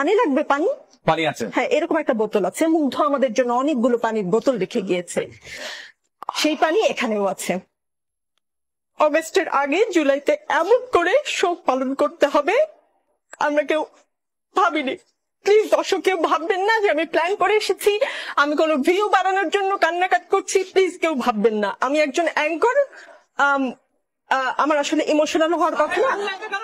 পানি লাগবে পানি পানি আছে হ্যাঁ এরকম একটা বোতল আছে মুগ্ধ আমাদের জন্য অনেকগুলো পানির বোতল রেখে গিয়েছে সেই পানি এখানেও আছে অগস্টের আগে জুলাইতে এমন করে শোক পালন করতে হবে আমরা কেউ ভাবিনি প্লিজ দর্শক কেউ ভাববেন না যে আমি প্ল্যান করে এসেছি আমি কোনো ভিউ বাড়ানোর জন্য কান্নাকাট করছি প্লিজ কেউ ভাববেন না আমি একজন অ্যাঙ্কর আমার আসলে ইমোশনাল হওয়ার কথা না